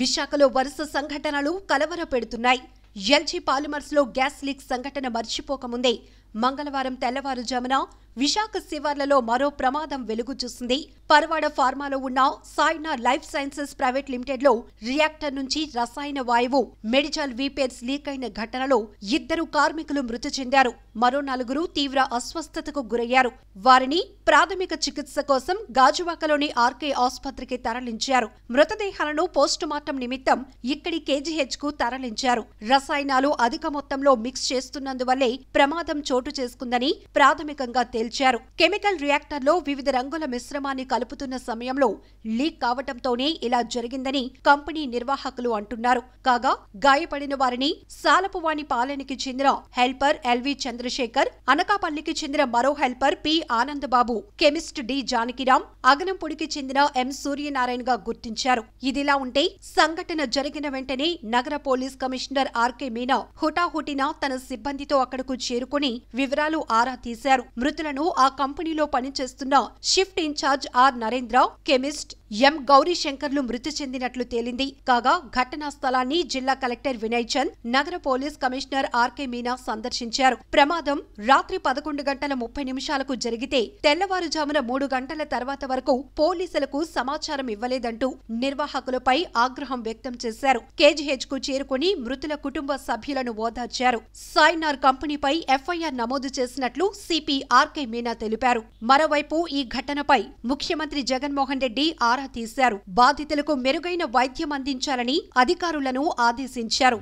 విశాఖలో వరుస సంఘటనలు కలవరపెడుతున్నాయి ఎల్జీ పాలిమర్స్లో గ్యాస్ లీక్ సంఘటన మర్చిపోకముందే మంగళవారం తెల్లవారుజామున విశాఖ శివార్లలో మరో ప్రమాదం వెలుగు చూసింది పరవాడ ఫార్మాలో ఉన్న Saina life sciences private limited లో రియాక్టర్ నుంచి రసాయన వాయువు మెడిచల్ వీపేర్స్ లీక్ అయిన ఘటనలో ఇద్దరు కార్మికులు మృతి చెందారు మరో నలుగురు తీవ్ర అస్వస్థతకు గురయ్యారు వారిని ప్రాథమిక చికిత్స కోసం గాజువాకలోని ఆర్కే ఆసుపత్రికి తరలించారు మృతదేహాలను పోస్టుమార్టం నిమిత్తం ఇక్కడి కేజీహెచ్ కు తరలించారు రసాయనాలు అధిక మొత్తంలో మిక్స్ చేస్తున్నందువల్లే ప్రమాదం చోటు చేసుకుందని ప్రాథమికంగా తేల్చారు కెమికల్ రియాక్టర్లో వివిధ రంగుల మిశ్రమాన్ని కలుపుతున్న సమయంలో లీక్ కావటంతోనే ఇలా జరిగిందని కంపెనీ నిర్వాహకులు అంటున్నారు కాగా గాయపడిన వారిని సాలపువాణి పాలెనికి చెందిన హెల్పర్ ఎల్వి చంద్రశేఖర్ అనకాపల్లికి చెందిన మరో helper P Anandababu chemist D Janakiram అగనంపుడికి చెందిన ఎం సూర్యనారాయణగా గుర్తించారు ఇదిలా ఉంటే సంఘటన జరిగిన వెంటనే నగర పోలీస్ కమిషనర్ ఆర్కే మీనా హుటాహుటిన తన సిబ్బందితో అక్కడకు చేరుకుని వివరాలు ఆరా తీశారు మృతుల ఆ కంపెనీలో పనిచేస్తున్న shift incharge R Narendra chemist M గౌరీశంకర్లు మృతి చెందినట్లు తేలింది కాగా ఘటనా స్థలాన్ని జిల్లా కలెక్టర్ వినయ్ చంద్ నగర పోలీస్ కమిషనర్ ఆర్కే మీనా సందర్శించారు ప్రమాదం రాత్రి పదకొండు గంటల ముప్పై నిమిషాలకు జరిగితే తెల్లవారుజామున మూడు గంటల తర్వాత వరకు పోలీసులకు సమాచారం ఇవ్వలేదంటూ నిర్వాహకులపై ఆగ్రహం వ్యక్తం చేశారు కేజీహెచ్ కు చేరుకుని మృతుల కుటుంబ సభ్యులను ఓదార్చారు సాయినార్ కంపెనీపై ఎఫ్ఐఆర్ నమోదు చేసినట్లు సిపి ఆర్కే మీనా తెలిపారు మరోవైపు ఈ ఘటనపై ముఖ్యమంత్రి జగన్మోహన్ రెడ్డి ఆర్ ఆరా తీశారు బాధితులకు మెరుగైన వైద్యం అందించాలని అధికారులను ఆదేశించారు